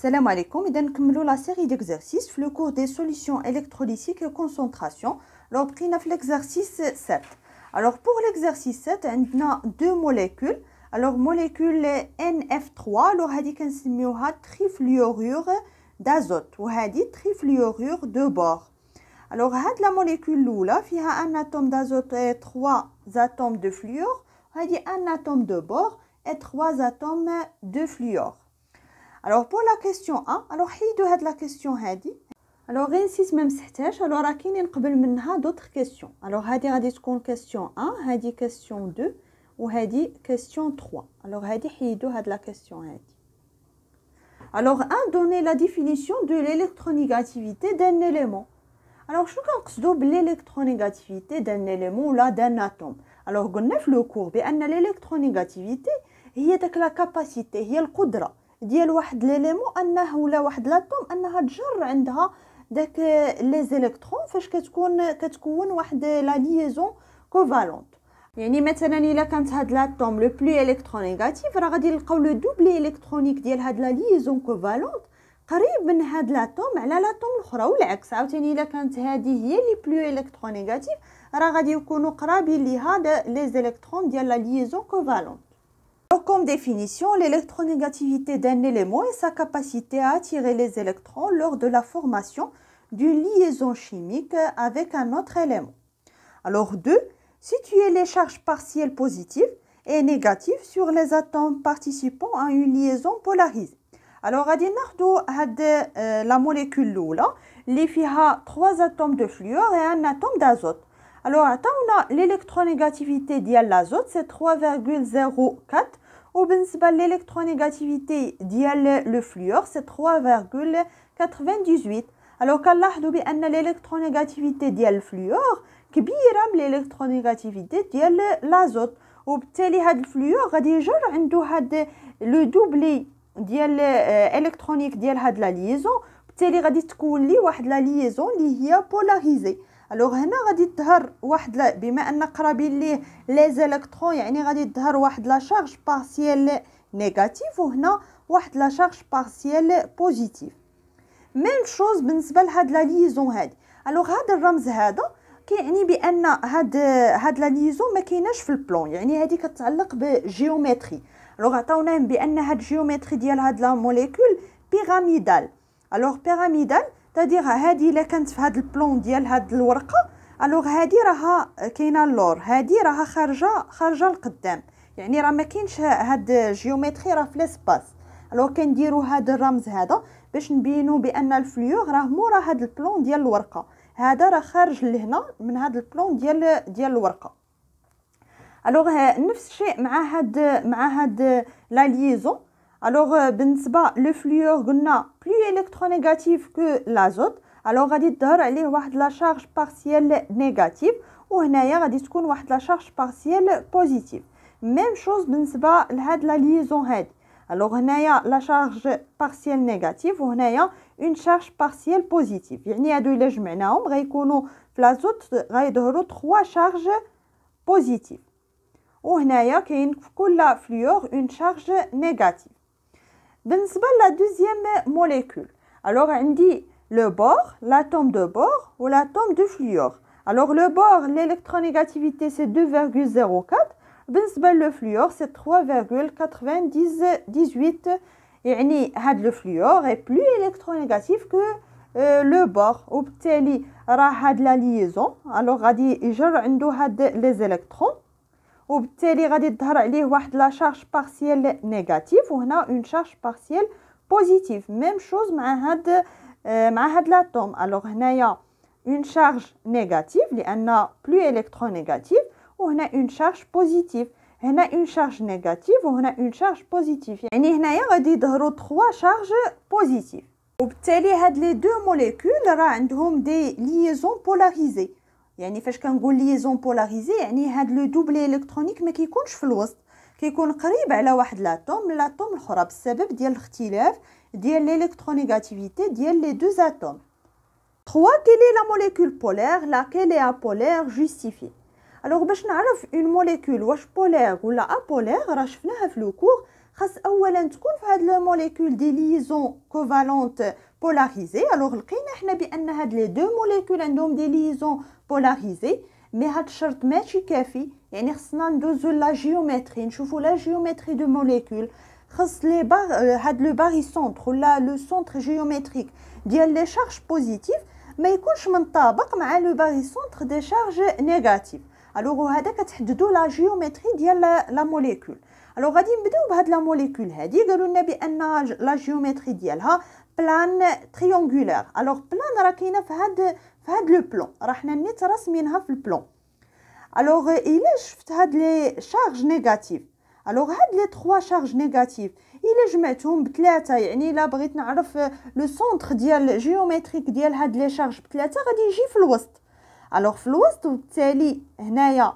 Salam alaikum, et commencer la série d'exercices, le cours des solutions électrolytiques et concentration, l'obtient prenons l'exercice 7. Alors, pour l'exercice 7, nous a deux molécules. Alors, molécule NF3, alors, elle trifluorure d'azote, ou trifluorure de bord. Alors, la molécule Loula, un atome d'azote et trois atomes de fluor, elle un atome de bord et trois atomes de fluor. Alors pour la question 1, alors حيدو هاد la question هادي. Alors rien c'est même 16, alors راكين قبل منها d'autres questions. Alors هادي غادي question 1, la question 2 ou la question 3. Alors هادي la question هادي. Alors 1 donné la définition de l'électronégativité d'un élément. Alors شنو كنقصدو l'électronégativité d'un élément ou d'un atome. Alors قلنا le cours بان l'électronégativité هي داك la capacité, هي القدره ديال واحد ليليمو انه ولا واحد لاتوم انها تجر عندها داك لي زيلكترون فاش كتكون كتكون واحد لا ليزون كوفالونت يعني مثلا الا كانت هاد لاتوم لو بلو نيجاتيف راه غادي نلقاو لو دوبل الكترونيك ديال هاد لا ليزون كوفالونت قريب من هاد لاتوم على لاتوم الاخرى والعكس عاوتاني الا كانت هادي هي لي بلو نيجاتيف راه غادي يكونوا قرابين ليها لي زيلكترون ديال لا ليزون كوفالونت comme définition, l'électronégativité d'un élément est sa capacité à attirer les électrons lors de la formation d'une liaison chimique avec un autre élément. Alors 2. Situer les charges partielles positives et négatives sur les atomes participant à une liaison polarisée. Alors, nous euh, avons la molécule Lula, qui a trois atomes de fluor et un atome d'azote. Alors, on a l'électronégativité de l'azote, c'est 3,04 l'électronégativité du le fluor, c'est 3,98. Alors qu'à l'ahdoubi, l'électronégativité du fluor, qui l'électronégativité de l'azote. Ou bien le fluor, déjà, le double dial euh, électronique dial la liaison. Ou bien la liaison, qui est polarisée. الوغ هنا غادي تظهر واحد لا بما ان قرابين ليه لي زيلكترون يعني غادي تظهر واحد لا شارج بارسيال نيجاتيف وهنا واحد لا شارج بارسيال بوزيتيف ميم شوز بالنسبه لهاد لا ليزون هادي الوغ هاد الرمز هذا كيعني بان هاد هاد لا ليزون ما كايناش في البلون يعني هادي كتعلق بجيومتري الوغ عطاوناهم بان هاد الجيومتري ديال هاد لا موليكول بيراميدال الوغ بيراميدال تدير هادي الا كانت في هاد البلون ديال هاد الورقه الوغ هادي راها كاينه اللور هادي راها خارجه خارجه لقدام يعني راه ما كاينش هاد جيومتري راه في لاسباس الوغ كنديروا هاد الرمز هذا باش نبينوا بان الفليور راه مورا هاد البلون ديال الورقه هذا راه خارج لهنا من هاد البلون ديال ديال الورقه الوغ نفس الشيء مع هاد مع هاد لا ليزون Alors, le euh, fluor, plus électronégatif que l'azote. Alors, il y a la charge partielle négative. Ou il y a la charge partielle positive. Même chose, il y la liaison. Alors, il y a la charge partielle négative. Ou il y une charge partielle positive. Il y a deux légumes. l'azote, il y a trois charges positives. Ou il y a une charge négative. Nous la deuxième molécule. Alors, nous dit le bord, l'atome de bord ou l'atome de fluor. Alors, le bord, l'électronégativité, c'est 2,04. Nous le fluor, c'est 3,98. Et nous que le fluor est plus électronégatif que euh, le bord. Nous a la liaison. Alors, nous avons les électrons. Obtenez le une charge partielle négative. On a une charge partielle positive. Même chose, pour l'atome. Alors, on une charge négative, li a plus électronegative, ou on a une charge positive. On a une charge négative, ou on a une charge positive. Et on trois charges positives. Obtenez les deux molécules, ont des liaisons polarisées. يعني فاش كنقول ليزون بولاريزي يعني هاد لو دوبلي الكترونيك ما كيكونش في الوسط كيكون قريب على واحد لاتوم من لاتوم الاخرى بسبب ديال الاختلاف ديال l'élектronégativisté ديال لي دو اتوم 3 quelle est la molécule polaire laquelle est apolaire justifiée باش نعرف اون موليكول واش بولير ولا ابولير راه شفناها في لو كور Alors, d'abord, il y a de liaisons covalentes polarisées dans cette Alors, nous savons que les deux molécules de liaisons polarisées, mais cette condition n'est pas suffisante. Nous avons besoin la géométrie. de la molécule. de molécule. Le centre géométrique des charges positives mais pas équilibré avec le centre géométrique des charges négatives. Alors, nous avons besoin de la géométrie de la molécule. الوغ غادي نبداو بهاد لا موليكول هادي قالوا لنا بان لا جيومتري ديالها بلان تريونغولير الوغ بلان راه كاينه في هاد في هاد لو بلون راه حنا نيت راسمينها في البلون الوغ الا شفت هاد لي شارج نيجاتيف الوغ هاد لي تخوا شارج نيجاتيف الا جمعتهم بثلاثه يعني الا بغيت نعرف لو سونتر ديال جيومتريك ديال هاد لي شارج بثلاثه غادي يجي في الوسط الوغ في الوسط وبالتالي هنايا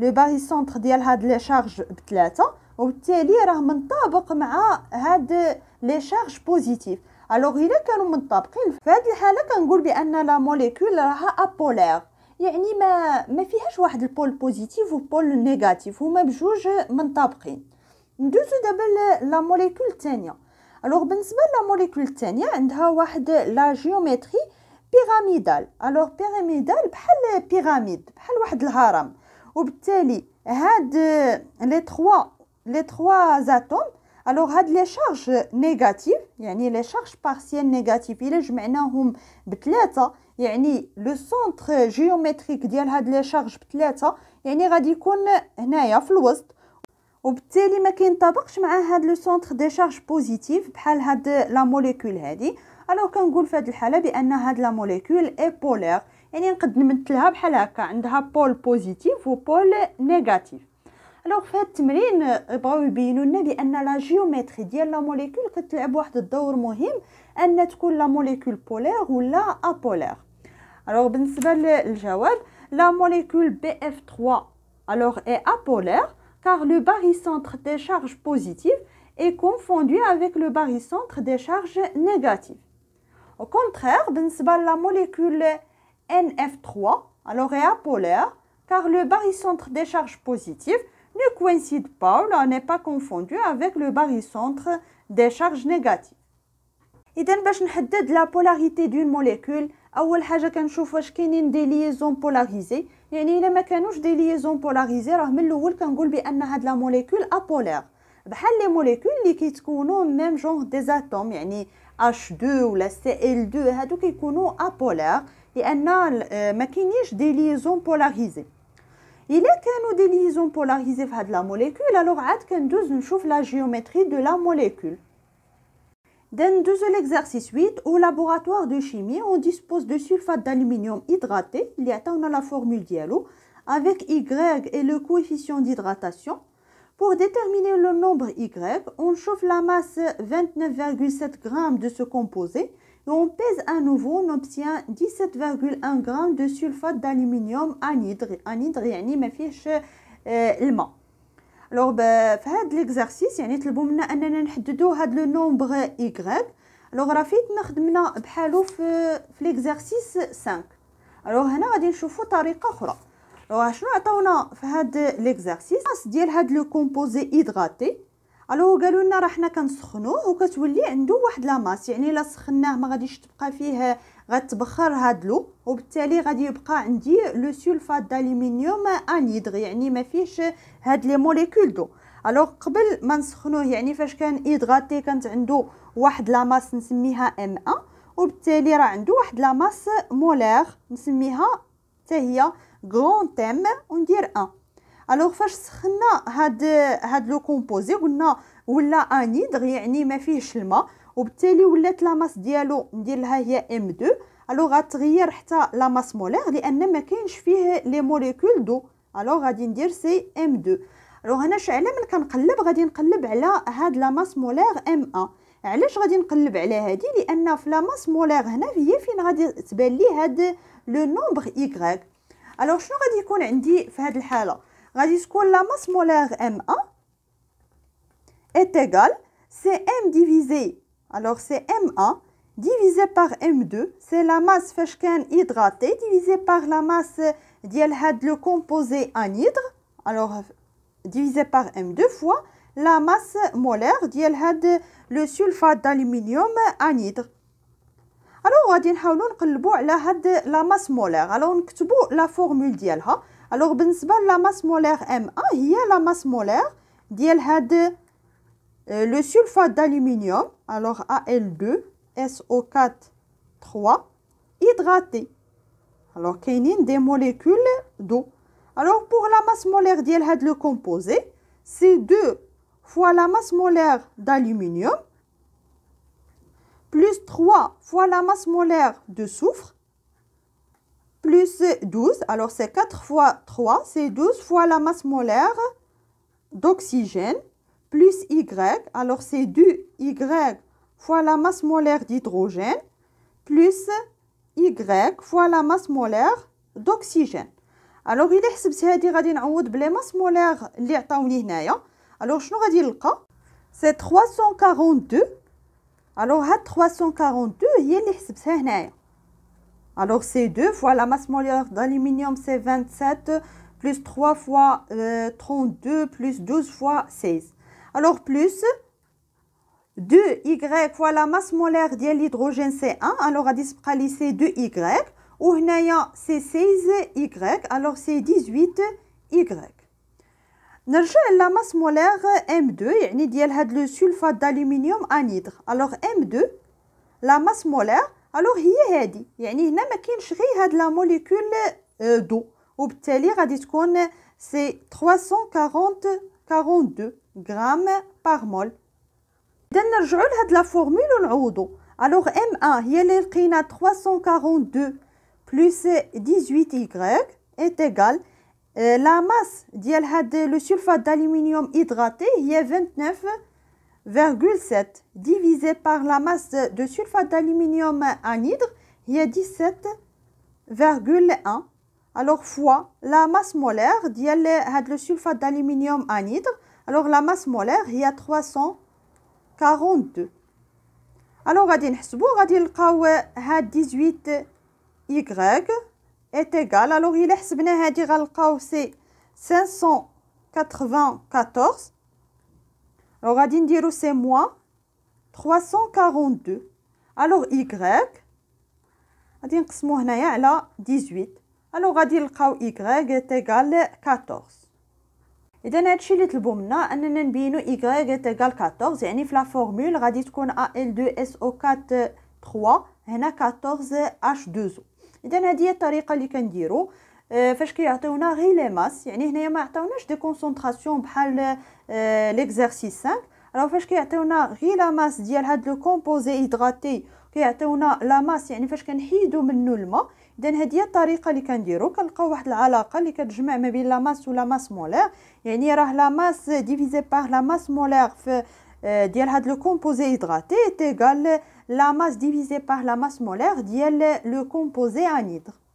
لو سونتر ديال هاد لي شارج بثلاثه وبالتالي راه منطابق مع هاد لي شارج بوزيتيف الوغ الا كانوا منطابقين فهاد الحاله كنقول بان لا موليكول راها ابولير يعني ما ما فيهاش واحد البول بوزيتيف وبول نيجاتيف هما بجوج منطابقين ندوزو دابا لا موليكول الثانيه الوغ بالنسبه لا موليكول الثانيه عندها واحد لا جيومتري بيراميدال الوغ بيراميدال بحال بيراميد بحال واحد الهرم وبالتالي هاد لي تخوا لي تخوا زاتوم الوغ هاد لي شارج نيجاتيف يعني لي شارج بارسيال نيجاتيف الا جمعناهم بثلاثه يعني لو سونتر جيومتريك ديال هاد لي شارج بثلاثه يعني غادي يكون هنايا في الوسط وبالتالي ما كينطبقش مع هاد لو سونتر دي شارج بوزيتيف بحال هاد لا موليكول هادي الوغ كنقول في هاد الحاله بان هاد لا موليكول اي بولير يعني نقد نمثلها بحال هكا عندها بول بوزيتيف وبول نيجاتيف الوغ في هذا التمرين بغاو يبينوا لنا بان لا جيومتري ديال لا موليكول كتلعب واحد الدور مهم ان تكون لا موليكول بولير ولا ابولير الوغ بالنسبه للجواب لا موليكول بي اف 3 الوغ اي ابولير car le barycentre des charges positives est confondu avec le barycentre des charges négatives. Au contraire, بالنسبة la molécule NF3 à est polaire, car le barycentre des charges positives ne coïncide pas ou n'est pas confondu avec le barycentre des charges négatives. donc, باش نحدد la polarité d'une molécule, أول حاجة كنشوف واش كاينين دي ليزون بولاريزي يعني إلا ما كانوش دي ليزون بولاريزي راه من الأول كنقول بأن هاد لا موليكول أبولار بحال لي موليكول اللي كيتكونوا ميم جونغ دي زاتوم يعني H2 ولا Cl2 هادو كيكونوا لان ما كاينيش دي ليزون بولاريزي الا كانوا دي ليزون بولاريزي في هاد la molécule, alors عاد كندوز نشوف la géométrie de la molécule. Dans l'exercice 8, au laboratoire de chimie, on dispose de sulfate d'aluminium hydraté, il y a la formule diallo, avec Y et le coefficient d'hydratation. Pour déterminer le nombre Y, on chauffe la masse 29,7 g de ce composé on pèse à nouveau, on obtient 17,1 g de sulfate d'aluminium anhydre. Anhydre, يعني Alors, dans bah, l'exercice, يعني طلبوا منا le نحددوا le nombre Y. Alors, l'exercice 5. Alors, هنا غادي une autre façon. Alors, عطاونا ديال le composé hydraté. الو قالوا لنا راه حنا كنسخنوه وكتولي عنده واحد لاماس يعني الا سخناه ما غاديش تبقى فيه غتبخر هاد لو وبالتالي غادي يبقى عندي لو سولفات دالومنيوم انيدغ يعني ما فيهش هاد لي موليكول دو الوغ قبل ما نسخنوه يعني فاش كان ايدغاتي كانت عنده واحد لاماس نسميها ام 1 وبالتالي راه عنده واحد لاماس مولير نسميها حتى هي غون تيم وندير 1 الوغ فاش سخنا هاد هاد لو كومبوزي قلنا ولا انيدغ يعني ما فيهش الماء وبالتالي ولات لا ماس ديالو ندير لها هي ام 2 الوغ غتغير حتى لا ماس مولير لان ما كاينش فيه لي موليكول دو الوغ غادي ندير سي ام 2 الوغ هنا شعلا من كنقلب غادي نقلب على هاد لا ماس مولير ام 1 علاش غادي نقلب على هادي لان في لا ماس مولير هنا هي فين غادي تبان لي هاد لو نومبر ايغريك الوغ شنو غادي يكون عندي في هاد الحاله La masse molaire M1 est égale à divisé c'est M1 divisé par M2 c'est la masse hydratée divisée divisé par la masse du le composé anhydre alors divisé par M2 fois la masse molaire du sulfate d'aluminium anhydre الو غادي la masse molaire. هاد لا ماس مولير la formule la la formule. Alors, la masse molaire M1, il la masse molaire qui le sulfate d'aluminium, alors Al2SO43 hydraté. Alors, qui une des molécules d'eau. Alors, pour la masse molaire qui had le composé, c'est 2 fois la masse molaire d'aluminium plus 3 fois la masse molaire de soufre plus 12. Alors, c'est 4 fois 3, c'est 12 fois la masse molaire d'oxygène, plus Y. Alors, c'est 2 Y fois la masse molaire d'hydrogène, plus Y fois la masse molaire d'oxygène. Alors, il il حسبت هادي غادي نعوض بلا ماس là. Alors, je هنايا الوغ شنو غادي نلقى C'est 342 Alors, à 342 هي اللي حسبتها alors, c'est 2 fois la masse molaire d'aluminium, c'est 27, plus 3 fois 32, euh, plus 12 fois 16. Alors, plus 2y fois la masse molaire de l'hydrogène, c'est 1. Alors, à c'est 2y. Ou c'est 16y. Alors, c'est 18y. la masse molaire M2 يعني ديال هاد لو sulfate d'aluminium anhydre. Alors M2 la masse molaire alors, ici, nous avons la molécule d'eau. Et nous c'est 340-42 g par mol. Nous avons la formule Alors, MA 342 plus 18y est égal la masse le sulfate d'aluminium hydraté, est 29. 0,7 divisé par la masse de sulfate d'aluminium anhydre, il y a 17,1. Alors fois la masse molaire ديال sulfate d'aluminium anhydre, alors la masse molaire il y a 342. Alors dit On va نلقاو a 18 y est égal alors il est c'est 594 Alors, غادي نديرو c'est moins 342. Alors, y غادي نقسمو هنايا على 18. Alors, غادي نلقاو y est 14. اذا هادشي اللي طلبو منا اننا نبينو y est 14 يعني في لا فورمول غادي تكون AL2SO4 3 هنا 14 H2O اذا هادي هي الطريقه اللي كنديرو آه، فاش كيعطيونا غير لي ماس يعني هنايا ما عطاوناش دي كونسونطراسيون بحال آه، ليكزارسيس 5 راه فاش كيعطيونا غير لا ماس ديال هاد لو كومبوزي هيدراتي كيعطيونا لا ماس يعني فاش كنحيدو منو الماء اذا هادي هي الطريقه اللي كنديرو كنلقاو واحد العلاقه اللي كتجمع ما بين لا ماس ولا ماس مولير يعني راه لا ماس ديفيزي بار لا ماس مولير في آه، ديال هاد لو كومبوزي هيدراتي تيغال لا ماس ديفيزي بار لا ماس مولير ديال لو كومبوزي انيدر